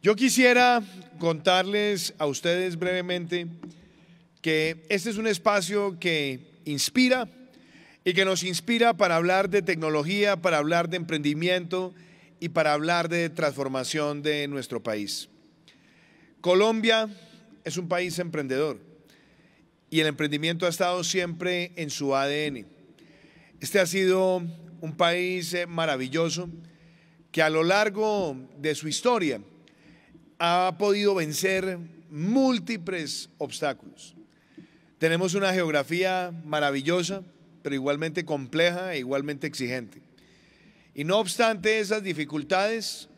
Yo quisiera contarles a ustedes brevemente que este es un espacio que inspira y que nos inspira para hablar de tecnología, para hablar de emprendimiento y para hablar de transformación de nuestro país. Colombia es un país emprendedor y el emprendimiento ha estado siempre en su ADN. Este ha sido un país eh, maravilloso que a lo largo de su historia ha podido vencer múltiples obstáculos. Tenemos una geografía maravillosa, pero igualmente compleja e igualmente exigente. Y no obstante esas dificultades,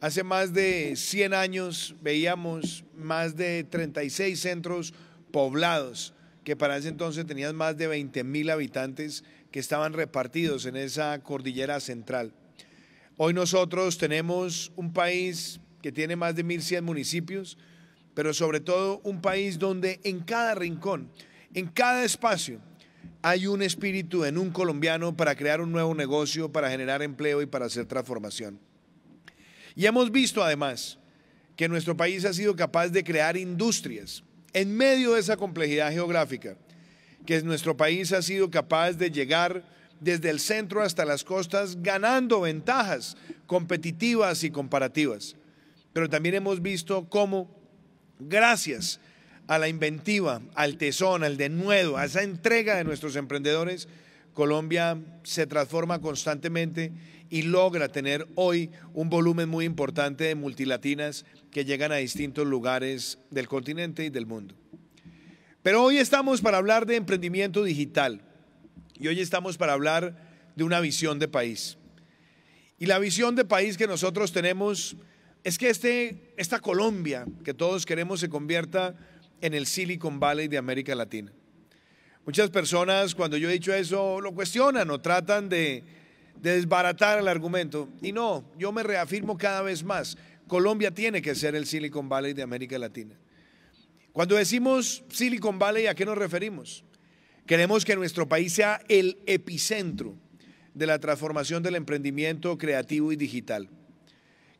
hace más de 100 años veíamos más de 36 centros poblados, que para ese entonces tenían más de 20 mil habitantes que estaban repartidos en esa cordillera central. Hoy nosotros tenemos un país que tiene más de 1.100 municipios, pero sobre todo un país donde en cada rincón, en cada espacio, hay un espíritu en un colombiano para crear un nuevo negocio, para generar empleo y para hacer transformación. Y hemos visto además que nuestro país ha sido capaz de crear industrias en medio de esa complejidad geográfica, que nuestro país ha sido capaz de llegar desde el centro hasta las costas ganando ventajas competitivas y comparativas pero también hemos visto cómo, gracias a la inventiva, al tesón, al denuedo, a esa entrega de nuestros emprendedores, Colombia se transforma constantemente y logra tener hoy un volumen muy importante de multilatinas que llegan a distintos lugares del continente y del mundo. Pero hoy estamos para hablar de emprendimiento digital y hoy estamos para hablar de una visión de país. Y la visión de país que nosotros tenemos es que este, esta Colombia que todos queremos se convierta en el Silicon Valley de América Latina. Muchas personas cuando yo he dicho eso lo cuestionan o tratan de desbaratar el argumento. Y no, yo me reafirmo cada vez más. Colombia tiene que ser el Silicon Valley de América Latina. Cuando decimos Silicon Valley, ¿a qué nos referimos? Queremos que nuestro país sea el epicentro de la transformación del emprendimiento creativo y digital.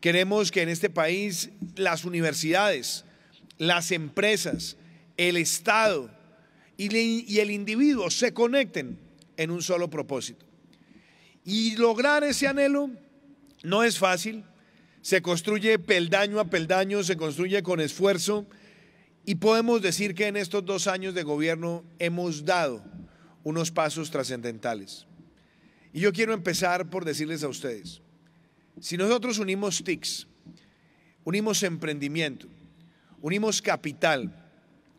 Queremos que en este país las universidades, las empresas, el Estado y el individuo se conecten en un solo propósito. Y lograr ese anhelo no es fácil, se construye peldaño a peldaño, se construye con esfuerzo y podemos decir que en estos dos años de gobierno hemos dado unos pasos trascendentales. Y yo quiero empezar por decirles a ustedes, si nosotros unimos TICs, unimos emprendimiento, unimos capital,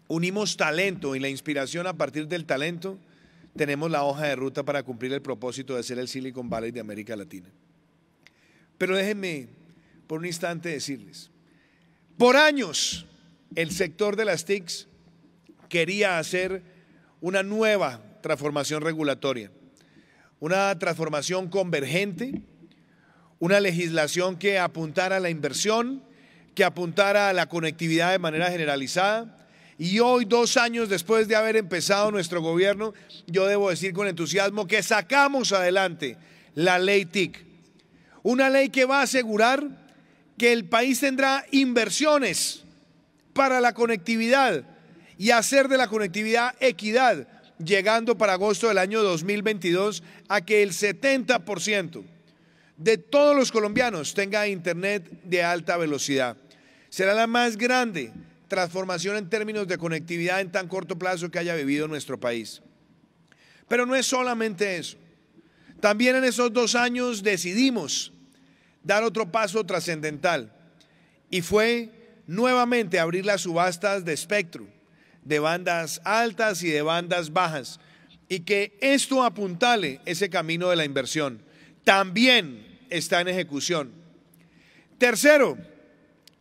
unimos talento y la inspiración a partir del talento, tenemos la hoja de ruta para cumplir el propósito de ser el Silicon Valley de América Latina. Pero déjenme por un instante decirles, por años el sector de las TICs quería hacer una nueva transformación regulatoria, una transformación convergente una legislación que apuntara a la inversión, que apuntara a la conectividad de manera generalizada. Y hoy, dos años después de haber empezado nuestro gobierno, yo debo decir con entusiasmo que sacamos adelante la ley TIC. Una ley que va a asegurar que el país tendrá inversiones para la conectividad y hacer de la conectividad equidad, llegando para agosto del año 2022 a que el 70% de todos los colombianos tenga internet de alta velocidad. Será la más grande transformación en términos de conectividad en tan corto plazo que haya vivido nuestro país. Pero no es solamente eso. También en esos dos años decidimos dar otro paso trascendental y fue nuevamente abrir las subastas de espectro, de bandas altas y de bandas bajas, y que esto apuntale ese camino de la inversión. También está en ejecución. Tercero,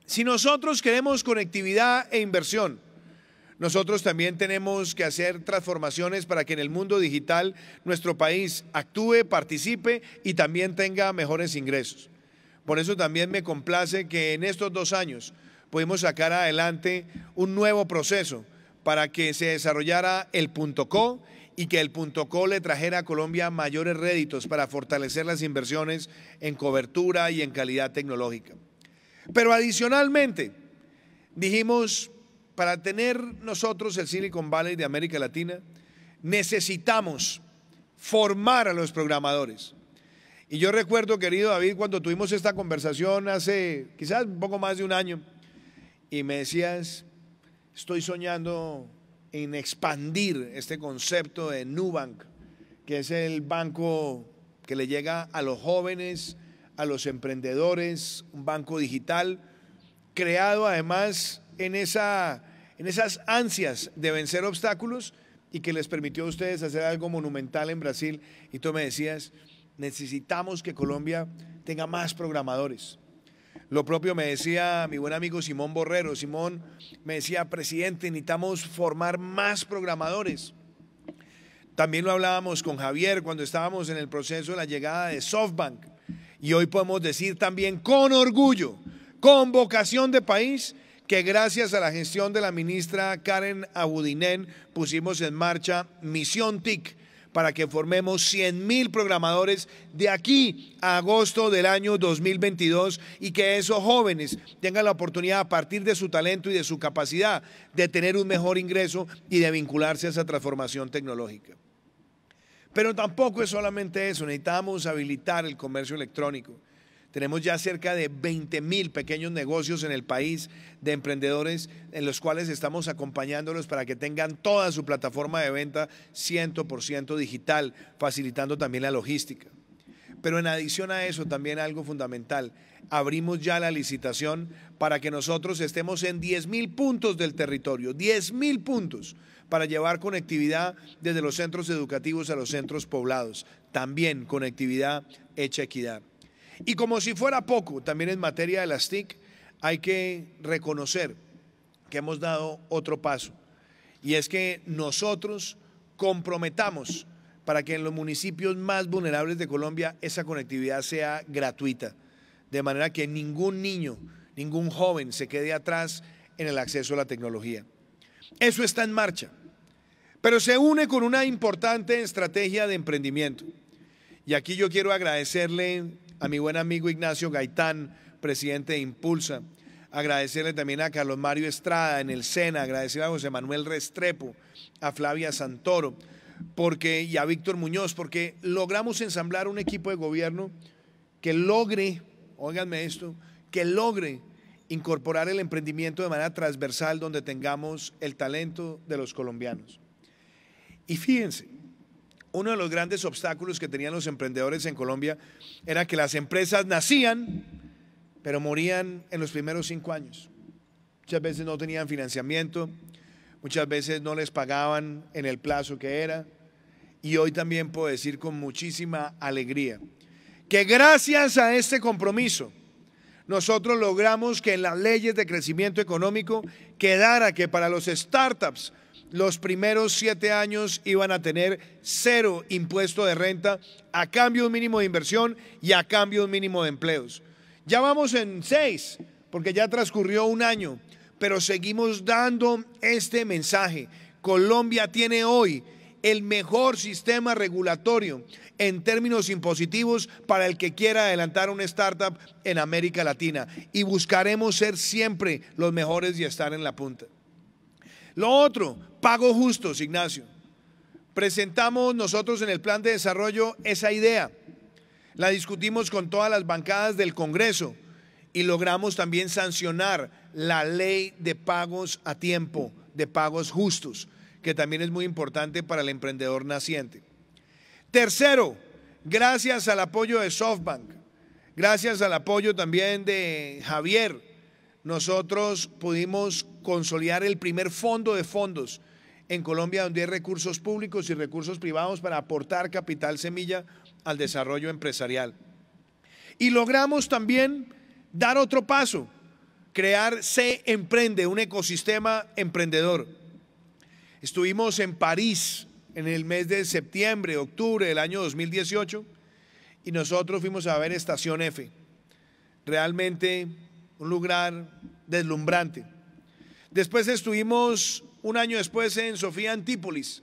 si nosotros queremos conectividad e inversión, nosotros también tenemos que hacer transformaciones para que en el mundo digital nuestro país actúe, participe y también tenga mejores ingresos. Por eso también me complace que en estos dos años pudimos sacar adelante un nuevo proceso para que se desarrollara el punto .co y que el punto .co le trajera a Colombia mayores réditos para fortalecer las inversiones en cobertura y en calidad tecnológica. Pero adicionalmente, dijimos, para tener nosotros el Silicon Valley de América Latina, necesitamos formar a los programadores. Y yo recuerdo, querido David, cuando tuvimos esta conversación hace quizás un poco más de un año, y me decías, estoy soñando en expandir este concepto de Nubank, que es el banco que le llega a los jóvenes, a los emprendedores, un banco digital, creado además en, esa, en esas ansias de vencer obstáculos y que les permitió a ustedes hacer algo monumental en Brasil. Y tú me decías, necesitamos que Colombia tenga más programadores, lo propio me decía mi buen amigo Simón Borrero. Simón me decía, presidente, necesitamos formar más programadores. También lo hablábamos con Javier cuando estábamos en el proceso de la llegada de SoftBank. Y hoy podemos decir también con orgullo, con vocación de país, que gracias a la gestión de la ministra Karen Abudinen pusimos en marcha Misión TIC para que formemos 100 mil programadores de aquí a agosto del año 2022 y que esos jóvenes tengan la oportunidad a partir de su talento y de su capacidad de tener un mejor ingreso y de vincularse a esa transformación tecnológica. Pero tampoco es solamente eso, necesitamos habilitar el comercio electrónico. Tenemos ya cerca de 20 mil pequeños negocios en el país de emprendedores en los cuales estamos acompañándolos para que tengan toda su plataforma de venta 100% digital, facilitando también la logística. Pero en adición a eso, también algo fundamental, abrimos ya la licitación para que nosotros estemos en mil puntos del territorio, mil puntos para llevar conectividad desde los centros educativos a los centros poblados, también conectividad hecha equidad. Y como si fuera poco, también en materia de las TIC hay que reconocer que hemos dado otro paso. Y es que nosotros comprometamos para que en los municipios más vulnerables de Colombia esa conectividad sea gratuita, de manera que ningún niño, ningún joven se quede atrás en el acceso a la tecnología. Eso está en marcha, pero se une con una importante estrategia de emprendimiento. Y aquí yo quiero agradecerle a mi buen amigo Ignacio Gaitán, presidente de Impulsa. Agradecerle también a Carlos Mario Estrada en el SENA, agradecerle a José Manuel Restrepo, a Flavia Santoro porque, y a Víctor Muñoz, porque logramos ensamblar un equipo de gobierno que logre, óiganme esto, que logre incorporar el emprendimiento de manera transversal donde tengamos el talento de los colombianos. Y fíjense, uno de los grandes obstáculos que tenían los emprendedores en Colombia era que las empresas nacían, pero morían en los primeros cinco años. Muchas veces no tenían financiamiento, muchas veces no les pagaban en el plazo que era. Y hoy también puedo decir con muchísima alegría que gracias a este compromiso, nosotros logramos que en las leyes de crecimiento económico quedara que para los startups los primeros siete años iban a tener cero impuesto de renta a cambio de un mínimo de inversión y a cambio de un mínimo de empleos. Ya vamos en seis, porque ya transcurrió un año, pero seguimos dando este mensaje. Colombia tiene hoy el mejor sistema regulatorio en términos impositivos para el que quiera adelantar una startup en América Latina y buscaremos ser siempre los mejores y estar en la punta. Lo otro, pago justos, Ignacio. Presentamos nosotros en el plan de desarrollo esa idea. La discutimos con todas las bancadas del Congreso y logramos también sancionar la ley de pagos a tiempo, de pagos justos, que también es muy importante para el emprendedor naciente. Tercero, gracias al apoyo de SoftBank, gracias al apoyo también de Javier, nosotros pudimos consolidar el primer fondo de fondos en Colombia donde hay recursos públicos y recursos privados para aportar capital semilla al desarrollo empresarial. Y logramos también dar otro paso, crear Se Emprende, un ecosistema emprendedor. Estuvimos en París en el mes de septiembre, octubre del año 2018 y nosotros fuimos a ver Estación F. Realmente un lugar deslumbrante. Después estuvimos un año después en Sofía Antípolis,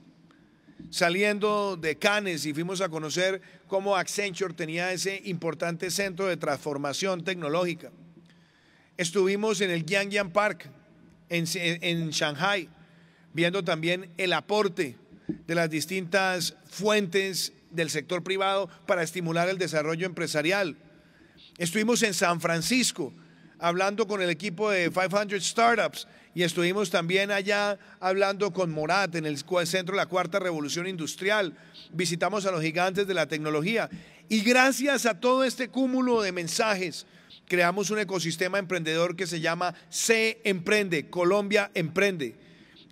saliendo de Cannes y fuimos a conocer cómo Accenture tenía ese importante centro de transformación tecnológica. Estuvimos en el Yangyang Park, en, en Shanghai, viendo también el aporte de las distintas fuentes del sector privado para estimular el desarrollo empresarial. Estuvimos en San Francisco, hablando con el equipo de 500 Startups y estuvimos también allá hablando con Morat en el centro de la Cuarta Revolución Industrial. Visitamos a los gigantes de la tecnología y gracias a todo este cúmulo de mensajes creamos un ecosistema emprendedor que se llama C Emprende, Colombia Emprende.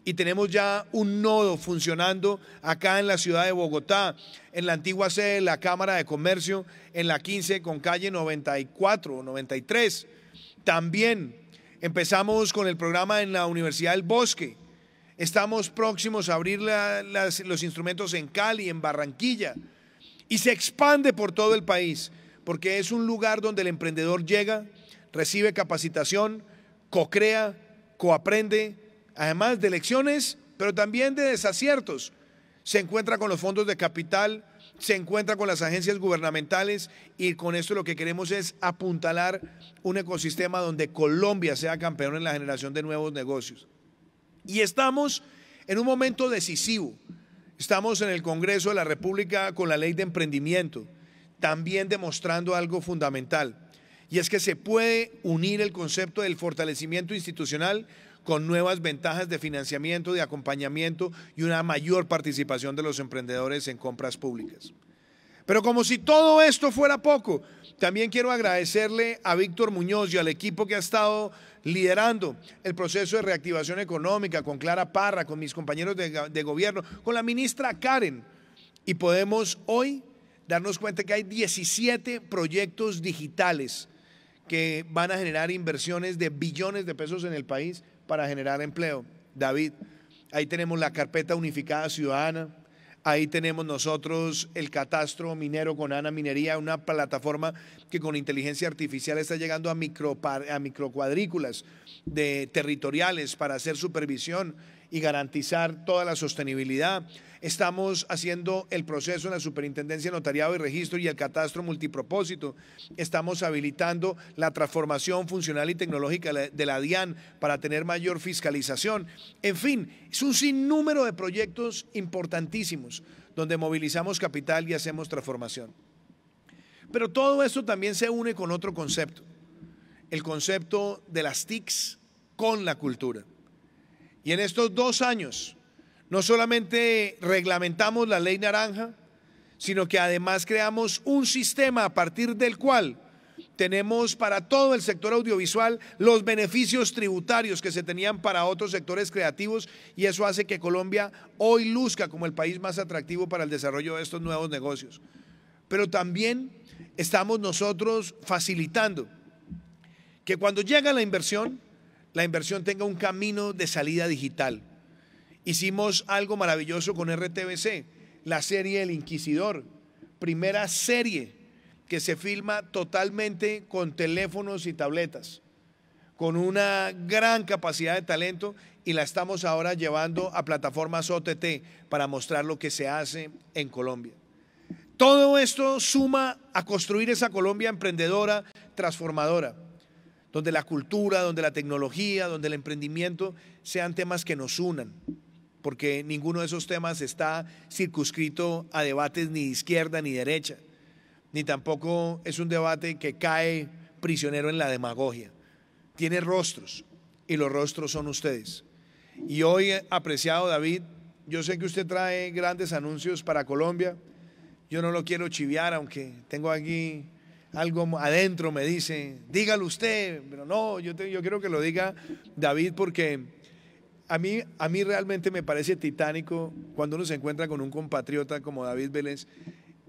Y tenemos ya un nodo funcionando acá en la ciudad de Bogotá, en la antigua sede de la Cámara de Comercio, en la 15 con calle 94 o 93 también empezamos con el programa en la Universidad del Bosque. Estamos próximos a abrir los instrumentos en Cali, en Barranquilla. Y se expande por todo el país, porque es un lugar donde el emprendedor llega, recibe capacitación, co-crea, coaprende, además de lecciones, pero también de desaciertos. Se encuentra con los fondos de capital, se encuentra con las agencias gubernamentales y con esto lo que queremos es apuntalar un ecosistema donde Colombia sea campeón en la generación de nuevos negocios. Y estamos en un momento decisivo. Estamos en el Congreso de la República con la ley de emprendimiento, también demostrando algo fundamental y es que se puede unir el concepto del fortalecimiento institucional con nuevas ventajas de financiamiento, de acompañamiento y una mayor participación de los emprendedores en compras públicas. Pero como si todo esto fuera poco, también quiero agradecerle a Víctor Muñoz y al equipo que ha estado liderando el proceso de reactivación económica con Clara Parra, con mis compañeros de, gobierno, con la ministra Karen. Y podemos hoy darnos cuenta que hay 17 proyectos digitales que van a generar inversiones de billones de pesos en el país para generar empleo. David, ahí tenemos la carpeta unificada ciudadana, ahí tenemos nosotros el catastro minero con Ana Minería, una plataforma que con inteligencia artificial está llegando a, micro, a microcuadrículas de territoriales para hacer supervisión y garantizar toda la sostenibilidad. Estamos haciendo el proceso en la Superintendencia de Notariado y Registro y el Catastro Multipropósito. Estamos habilitando la transformación funcional y tecnológica de la DIAN para tener mayor fiscalización. En fin, es un sinnúmero de proyectos importantísimos donde movilizamos capital y hacemos transformación. Pero todo esto también se une con otro concepto, el concepto de las TICs con la cultura. Y en estos dos años no solamente reglamentamos la ley naranja, sino que además creamos un sistema a partir del cual tenemos para todo el sector audiovisual los beneficios tributarios que se tenían para otros sectores creativos y eso hace que Colombia hoy luzca como el país más atractivo para el desarrollo de estos nuevos negocios. Pero también estamos nosotros facilitando que cuando llega la inversión, la inversión tenga un camino de salida digital. Hicimos algo maravilloso con RTBC, la serie El Inquisidor, primera serie que se filma totalmente con teléfonos y tabletas, con una gran capacidad de talento y la estamos ahora llevando a plataformas OTT para mostrar lo que se hace en Colombia. Todo esto suma a construir esa Colombia emprendedora, transformadora, donde la cultura, donde la tecnología, donde el emprendimiento sean temas que nos unan porque ninguno de esos temas está circunscrito a debates ni izquierda ni derecha, ni tampoco es un debate que cae prisionero en la demagogia. Tiene rostros y los rostros son ustedes. Y hoy, apreciado David, yo sé que usted trae grandes anuncios para Colombia. Yo no lo quiero chiviar, aunque tengo aquí algo adentro, me dice, dígalo usted, pero no, yo, yo quiero que lo diga David porque a mí, a mí realmente me parece titánico cuando uno se encuentra con un compatriota como David Vélez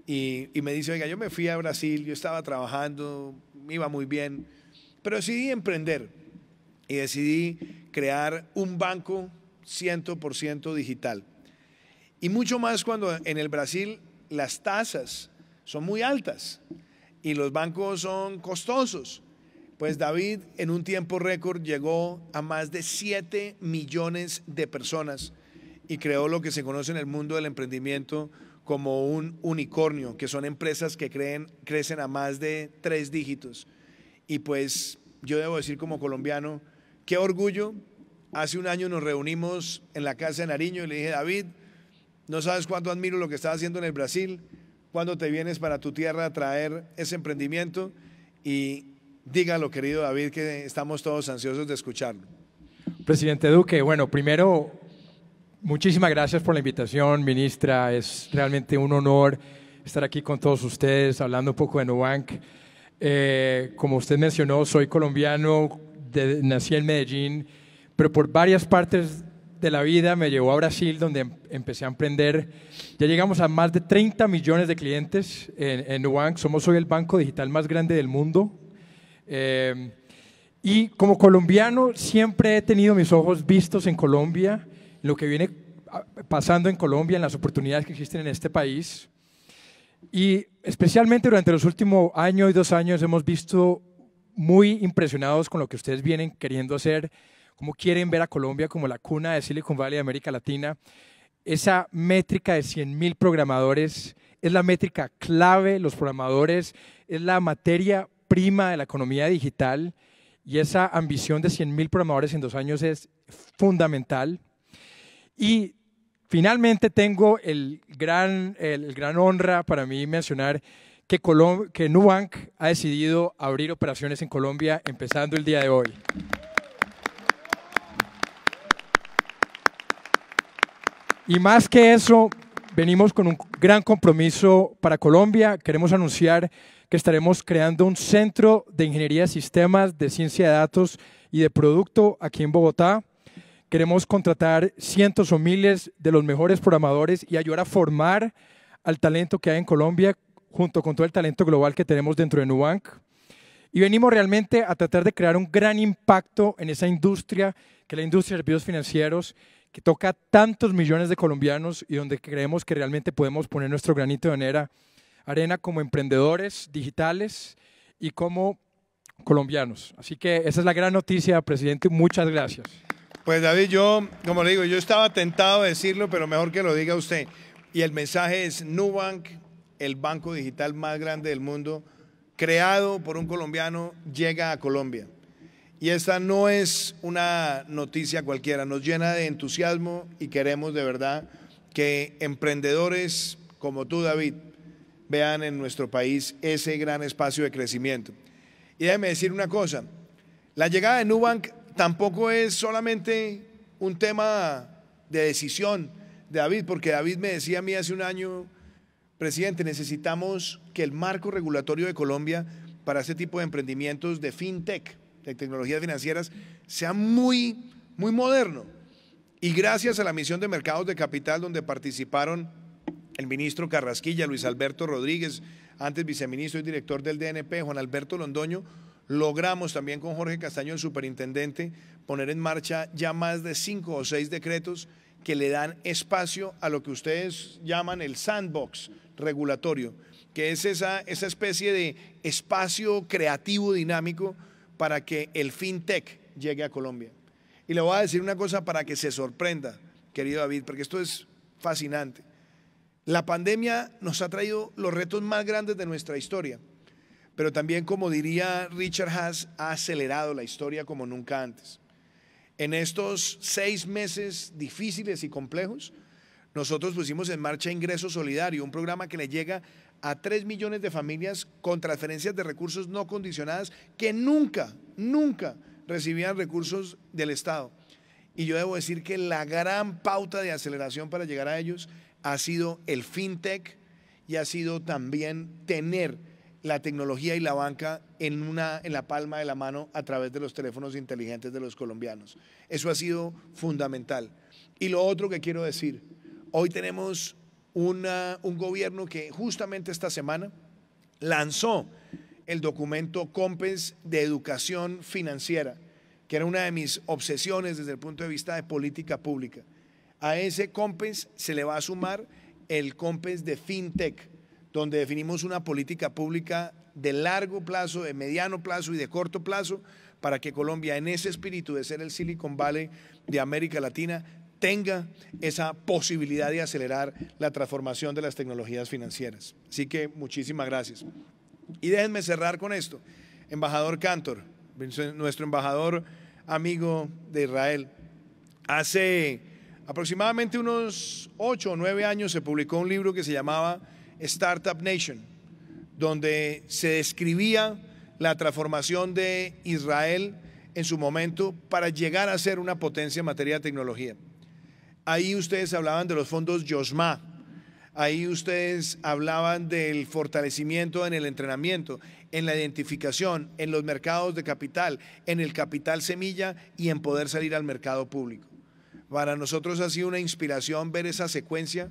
y, y me dice, oiga, yo me fui a Brasil, yo estaba trabajando, me iba muy bien, pero decidí emprender y decidí crear un banco 100% digital. Y mucho más cuando en el Brasil las tasas son muy altas y los bancos son costosos. Pues David en un tiempo récord llegó a más de 7 millones de personas y creó lo que se conoce en el mundo del emprendimiento como un unicornio, que son empresas que crecen a más de tres dígitos. Y pues yo debo decir como colombiano, qué orgullo. Hace un año nos reunimos en la casa de Nariño y le dije, David, no sabes cuánto admiro lo que estás haciendo en el Brasil, cuando te vienes para tu tierra a traer ese emprendimiento. Y Dígalo, querido David, que estamos todos ansiosos de escucharlo. Presidente Duque, bueno, primero, muchísimas gracias por la invitación, ministra. Es realmente un honor estar aquí con todos ustedes, hablando un poco de Nubank. Eh, como usted mencionó, soy colombiano, nací en Medellín, pero por varias partes de la vida me llevó a Brasil, donde em, empecé a emprender. Ya llegamos a más de 30 millones de clientes en, en Nubank. Somos hoy el banco digital más grande del mundo, Em, y como colombiano siempre he tenido mis ojos vistos en Colombia, lo que viene ah, pasando en Colombia, en las oportunidades que existen en este país. Y especialmente durante los últimos años y dos años hemos visto muy impresionados con lo que ustedes vienen queriendo hacer, cómo quieren ver a Colombia como la cuna de Silicon Valley de América Latina. Esa métrica de 100.000 programadores es la métrica clave, los programadores, es la materia prima de la economía digital y esa ambición de 100.000 programadores en dos años es fundamental. Y finalmente tengo el gran, el gran honra para mí mencionar que, que Nubank ha decidido abrir operaciones en Colombia empezando el día de hoy. Y más que eso, venimos con un gran compromiso para Colombia. Queremos anunciar que estaremos creando un centro de ingeniería de sistemas, de ciencia de datos y de producto aquí en Bogotá. Queremos contratar cientos o miles de los mejores programadores y ayudar a formar al talento que hay en Colombia junto con todo el talento global que tenemos dentro de Nubank. Y venimos realmente a tratar de crear un gran impacto en esa industria, que es la industria de servicios financieros, que toca tantos millones de colombianos y donde creemos que realmente podemos poner nuestro granito de arena arena como emprendedores digitales y como colombianos. Así que esa es la gran noticia, presidente. Muchas gracias. Pues David, yo, como le digo, yo estaba tentado a decirlo, pero mejor que lo diga usted. Y el mensaje es Nubank, el banco digital más grande del mundo, creado por un colombiano, llega a Colombia. Y esta no es una noticia cualquiera, nos llena de entusiasmo y queremos de verdad que emprendedores como tú, David, vean en nuestro país ese gran espacio de crecimiento. Y déjenme decir una cosa, la llegada de Nubank tampoco es solamente un tema de decisión de David, porque David me decía a mí hace un año, presidente, necesitamos que el marco regulatorio de Colombia para este tipo de emprendimientos de fintech, de tecnologías financieras, sea muy, muy moderno. Y gracias a la misión de mercados de capital, donde participaron el ministro Carrasquilla, Luis Alberto Rodríguez, antes viceministro y director del DNP, Juan Alberto Londoño, logramos también con Jorge Castaño, el superintendente, poner en marcha ya más de cinco o seis decretos que le dan espacio a lo que ustedes llaman el sandbox regulatorio, que es esa, esa especie de espacio creativo dinámico para que el fintech llegue a Colombia. Y le voy a decir una cosa para que se sorprenda, querido David, porque esto es fascinante. La pandemia nos ha traído los retos más grandes de nuestra historia, pero también, como diría Richard Haas, ha acelerado la historia como nunca antes. En estos seis meses difíciles y complejos, nosotros pusimos en marcha Ingreso Solidario, un programa que le llega a tres millones de familias con transferencias de recursos no condicionadas que nunca, nunca recibían recursos del Estado. Y yo debo decir que la gran pauta de aceleración para llegar a ellos ha sido el fintech y ha sido también tener la tecnología y la banca en, la palma de la mano a través de los teléfonos inteligentes de los colombianos. Eso ha sido fundamental. Y lo otro que quiero decir, hoy tenemos un gobierno que justamente esta semana lanzó el documento COMPES de educación financiera, que era una de mis obsesiones desde el punto de vista de política pública. A ese compens se le va a sumar el compens de FinTech, donde definimos una política pública de largo plazo, de mediano plazo y de corto plazo para que Colombia, en ese espíritu de ser el Silicon Valley de América Latina, tenga esa posibilidad de acelerar la transformación de las tecnologías financieras. Así que muchísimas gracias. Y déjenme cerrar con esto. Embajador Cantor, nuestro embajador amigo de Israel, hace aproximadamente unos ocho o nueve años se publicó un libro que se llamaba Startup Nation, donde se describía la transformación de Israel en su momento para llegar a ser una potencia en materia de tecnología. Ahí ustedes hablaban de los fondos Yosma, ahí ustedes hablaban del fortalecimiento en el entrenamiento, en la identificación, en los mercados de capital, en el capital semilla y en poder salir al mercado público. Para nosotros ha sido una inspiración ver esa secuencia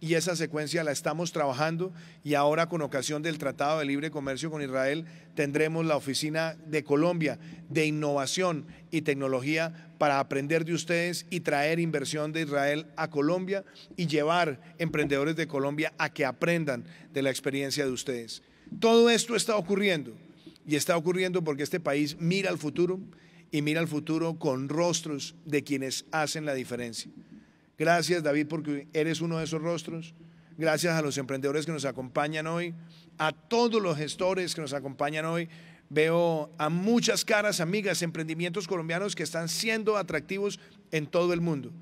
y esa secuencia la estamos trabajando y ahora con ocasión del Tratado de Libre Comercio con Israel tendremos la Oficina de Colombia de Innovación y Tecnología para aprender de ustedes y traer inversión de Israel a Colombia y llevar emprendedores de Colombia a que aprendan de la experiencia de ustedes. Todo esto está ocurriendo y está ocurriendo porque este país mira al futuro y mira al futuro con rostros de quienes hacen la diferencia. Gracias David porque eres uno de esos rostros. Gracias a los emprendedores que nos acompañan hoy, a todos los gestores que nos acompañan hoy. Veo a muchas caras, amigas, emprendimientos colombianos que están siendo atractivos en todo el mundo.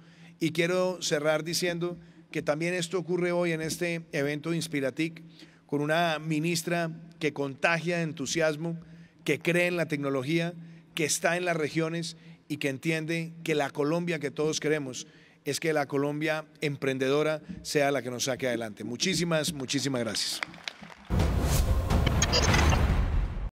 Y quiero cerrar diciendo que también esto ocurre hoy en este evento Inspiratic con una ministra que contagia entusiasmo, que cree en la tecnología que está en las regiones y que entiende que la Colombia que todos queremos es que la Colombia emprendedora sea la que nos saque adelante. Muchísimas, muchísimas gracias.